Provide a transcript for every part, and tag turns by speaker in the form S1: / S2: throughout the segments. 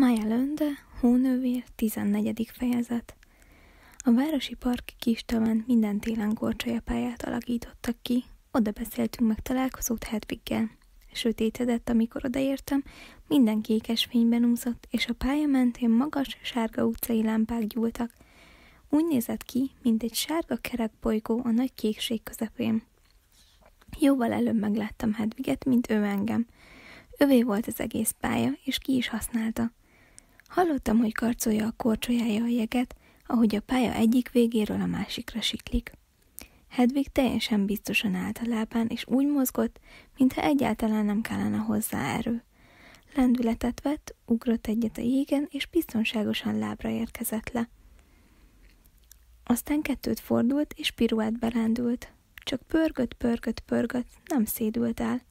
S1: Maja Lönde, Hónővér, 14. fejezet. A Városi Park kis Kistamán minden télen pályát alakítottak ki. Oda beszéltünk meg találkozót Hedviggel. Sötétedett, amikor odaértem, minden kékes fényben úszott, és a pálya mentén magas, sárga utcai lámpák gyúltak. Úgy nézett ki, mint egy sárga kerek bolygó a nagy kékség közepén. Jóval előbb megláttam Hedviget, mint ő engem. Övé volt az egész pálya, és ki is használta. Hallottam, hogy karcolja a korcsolyája a jeget, ahogy a pálya egyik végéről a másikra siklik. Hedvig teljesen biztosan állt a lábán, és úgy mozgott, mintha egyáltalán nem kellene hozzá erő. Lendületet vett, ugrott egyet a jégen, és biztonságosan lábra érkezett le. Aztán kettőt fordult, és piruát belendült. Csak pörgött, pörgött, pörgött, nem szédült el.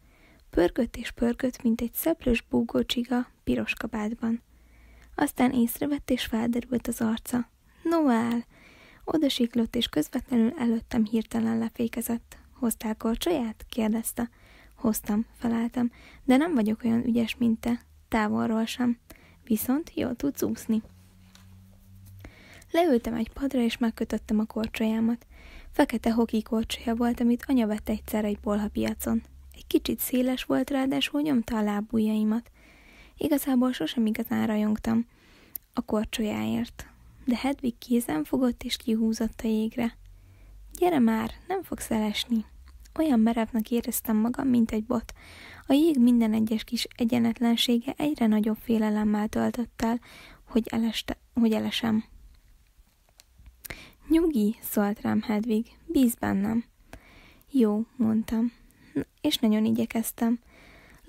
S1: Pörgött és pörgött, mint egy szeplős búgócsiga piros kabátban. Aztán észrevett és felderült az arca. Noel! Oda siklott, és közvetlenül előttem hirtelen lefékezett. Hoztál korcsolyát? kérdezte. Hoztam, feleltem, de nem vagyok olyan ügyes, mint te. Távolról sem. Viszont jól tudsz úszni. Leültem egy padra, és megkötöttem a korcsolyámat. Fekete hoki korcsolya volt, amit anya vett egyszer egy bolha piacon. Egy kicsit széles volt, ráadásul nyomta a lábújjaimat. Igazából sosem igazán rajongtam a korcsolyáért, de Hedvig kézen fogott és kihúzott a jégre. Gyere már, nem fogsz elesni. Olyan merevnek éreztem magam, mint egy bot. A jég minden egyes kis egyenetlensége egyre nagyobb félelemmel töltött el, hogy, eleste, hogy elesem. Nyugi, szólt rám Hedvig, bíz bennem. Jó, mondtam, és nagyon igyekeztem.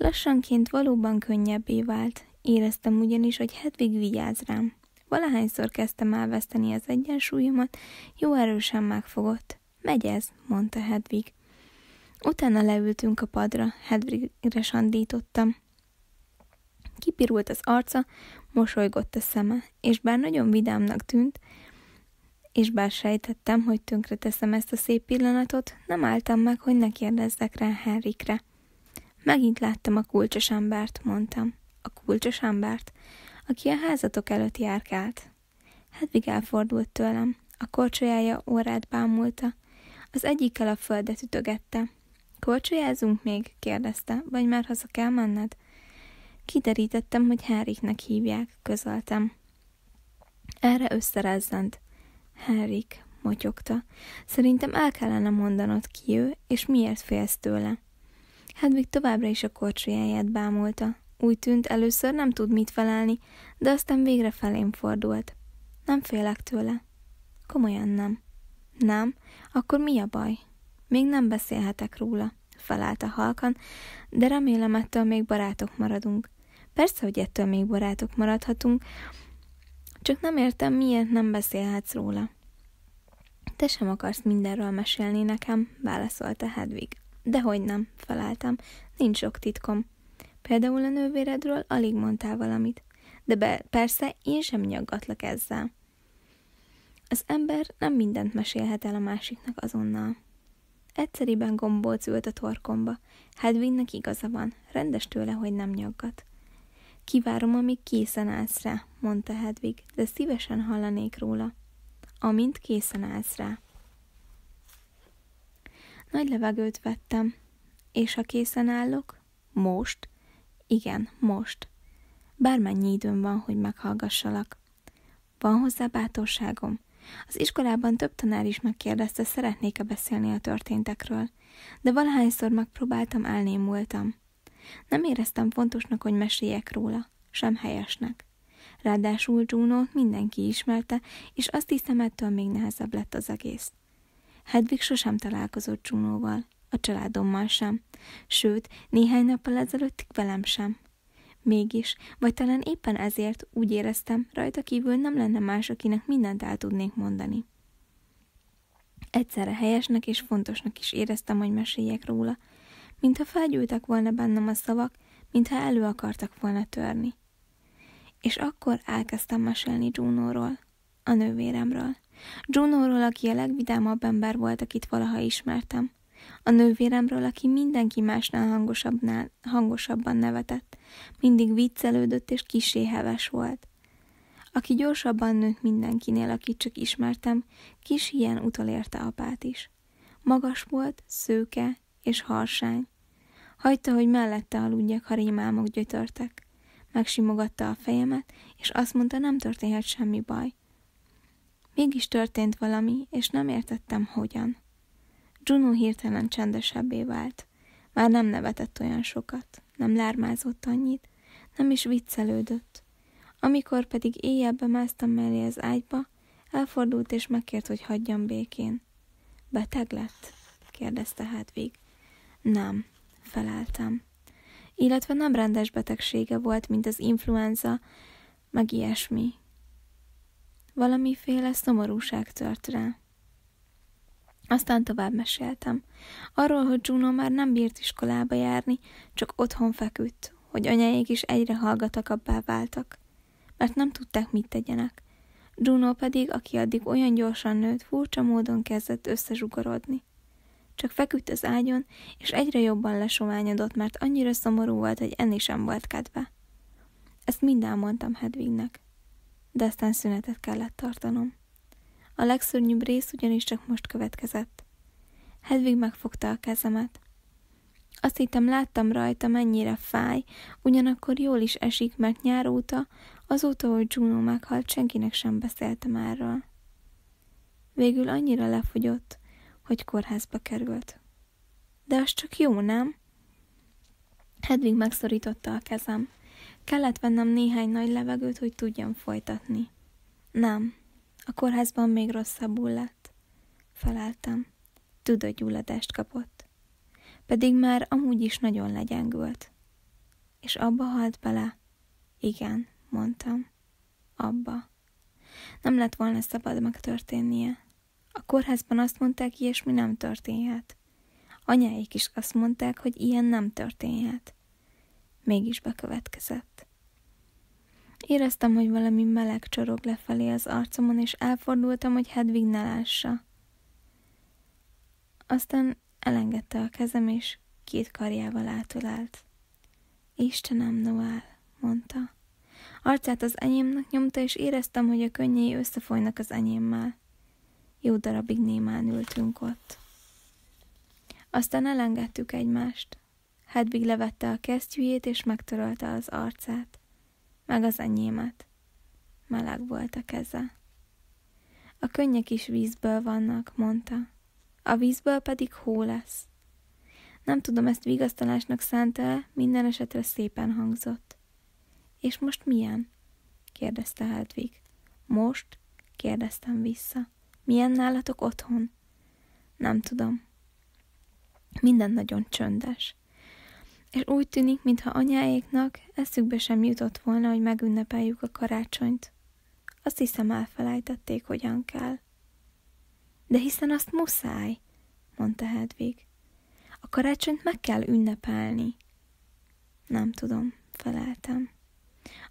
S1: Lassanként valóban könnyebbé vált. Éreztem ugyanis, hogy Hedvig vigyáz rám. Valahányszor kezdtem elveszteni az egyensúlyomat, jó erősen megfogott. Megy ez, mondta Hedvig. Utána leültünk a padra, Hedvigre sandítottam. Kipirult az arca, mosolygott a szeme, és bár nagyon vidámnak tűnt, és bár sejtettem, hogy tönkreteszem ezt a szép pillanatot, nem álltam meg, hogy ne kérdezzek rá Henrikre. Megint láttam a kulcsos embert, mondtam. A kulcsos embert, aki a házatok előtt járkált. Hedvig elfordult tőlem. A korcsolyája órát bámulta. Az egyikkel a földet ütögette. Korcsolyázunk még? kérdezte. Vagy már haza kell menned? Kiderítettem, hogy Henriknek hívják, közöltem. Erre összerezzent. Henrik, motyogta. Szerintem el kellene mondanod ki ő, és miért félsz tőle. Hedvig hát továbbra is a korcsolyáját bámulta. Úgy tűnt, először nem tud mit felelni, de aztán végre felém fordult. Nem félek tőle. Komolyan nem. Nem? Akkor mi a baj? Még nem beszélhetek róla, a halkan, de remélem ettől még barátok maradunk. Persze, hogy ettől még barátok maradhatunk, csak nem értem, miért nem beszélhetsz róla. Te sem akarsz mindenről mesélni nekem, válaszolta Hedvig. Dehogy nem, feleltem. Nincs sok titkom. Például a nővéredről alig mondtál valamit. De be, persze, én sem nyaggatlak ezzel. Az ember nem mindent mesélhet el a másiknak azonnal. Egyszeriben gombolc ült a torkomba. Hedvinnek igaza van, rendes tőle, hogy nem nyaggat. Kivárom, amíg készen állsz rá, mondta Hedvig, de szívesen hallanék róla. Amint készen állsz rá. Nagy levegőt vettem. És ha készen állok? Most? Igen, most. Bármennyi időm van, hogy meghallgassalak. Van hozzá bátorságom. Az iskolában több tanár is megkérdezte, szeretnék-e beszélni a történtekről, de valahányszor megpróbáltam, elnémultam. Nem éreztem fontosnak, hogy meséljek róla, sem helyesnek. Ráadásul Juno mindenki ismerte, és azt hiszem ettől még nehezebb lett az egész. Hedvig sosem találkozott Csúnóval, a családommal sem, sőt, néhány nappal ezelőttig velem sem. Mégis, vagy talán éppen ezért úgy éreztem, rajta kívül nem lenne más, akinek mindent el tudnék mondani. Egyszerre helyesnek és fontosnak is éreztem, hogy meséljek róla, mintha felgyűltek volna bennem a szavak, mintha elő akartak volna törni. És akkor elkezdtem mesélni Junóról, a nővéremről. Junóról, aki a legvidámabb ember volt, akit valaha ismertem. A nővéremről, aki mindenki másnál hangosabbnál, hangosabban nevetett, mindig viccelődött és kiséheves volt. Aki gyorsabban nőtt mindenkinél, akit csak ismertem, kis ilyen utolérte apát is. Magas volt, szőke és harsány. Hagyta, hogy mellette aludjak, ha rémálmok gyötörtek. Megsimogatta a fejemet, és azt mondta, nem történhet semmi baj. Mégis történt valami, és nem értettem, hogyan. Juno hirtelen csendesebbé vált. Már nem nevetett olyan sokat, nem lármázott annyit, nem is viccelődött. Amikor pedig éjjel bemásztam mellé az ágyba, elfordult és megkért, hogy hagyjam békén. Beteg lett? kérdezte Hedvig. Nem, feleltem. Illetve nem rendes betegsége volt, mint az influenza, meg ilyesmi, Valamiféle szomorúság tört rá. Aztán tovább meséltem. Arról, hogy Juno már nem bírt iskolába járni, csak otthon feküdt, hogy anyáik is egyre hallgatakabbá váltak, mert nem tudták, mit tegyenek. Juno pedig, aki addig olyan gyorsan nőtt, furcsa módon kezdett összezsugorodni. Csak feküdt az ágyon, és egyre jobban lesományodott, mert annyira szomorú volt, hogy enni sem volt kedve. Ezt mind elmondtam Hedvignek de aztán szünetet kellett tartanom. A legszörnyűbb rész ugyanis csak most következett. Hedvig megfogta a kezemet. Azt hittem, láttam rajta, mennyire fáj, ugyanakkor jól is esik, mert nyár óta, azóta, hogy Juno meghalt, senkinek sem beszéltem erről. Végül annyira lefogyott, hogy kórházba került. De az csak jó, nem? Hedvig megszorította a kezem. Kellett vennem néhány nagy levegőt, hogy tudjam folytatni. Nem, a kórházban még rosszabbul lett. Feleltem. gyulladást kapott. Pedig már amúgy is nagyon legyengült. És abba halt bele? Igen, mondtam. Abba. Nem lett volna szabad megtörténnie. A kórházban azt mondták, ilyesmi nem történhet. Anyáik is azt mondták, hogy ilyen nem történhet mégis bekövetkezett. Éreztem, hogy valami meleg csorog lefelé az arcomon, és elfordultam, hogy Hedvig ne lássa. Aztán elengedte a kezem, és két karjával átölelt. Istenem, Noel, mondta. Arcát az enyémnek nyomta, és éreztem, hogy a könnyei összefolynak az enyémmel. Jó darabig némán ültünk ott. Aztán elengedtük egymást. Hedvig levette a kesztyűjét, és megtörölte az arcát, meg az enyémet. Meleg volt a keze. A könnyek is vízből vannak, mondta. A vízből pedig hó lesz. Nem tudom, ezt vigasztalásnak szánta minden esetre szépen hangzott. És most milyen? kérdezte Hedvig. Most? kérdeztem vissza. Milyen nálatok otthon? Nem tudom. Minden nagyon csöndes és úgy tűnik, mintha anyáéknak eszükbe sem jutott volna, hogy megünnepeljük a karácsonyt. Azt hiszem elfelejtették, hogyan kell. De hiszen azt muszáj, mondta Hedvig. A karácsonyt meg kell ünnepelni. Nem tudom, feleltem.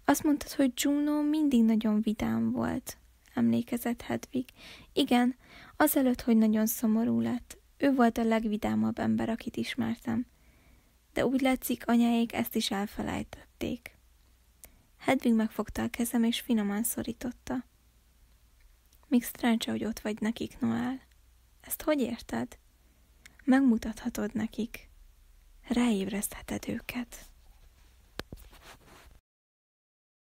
S1: Azt mondtad, hogy Juno mindig nagyon vidám volt, emlékezett Hedvig. Igen, azelőtt, hogy nagyon szomorú lett. Ő volt a legvidámabb ember, akit ismertem de úgy látszik, anyáik ezt is elfelejtették. Hedvig megfogta a kezem, és finoman szorította. Még sztráncsa, hogy ott vagy nekik, Noel. Ezt hogy érted? Megmutathatod nekik. Ráébresztheted őket.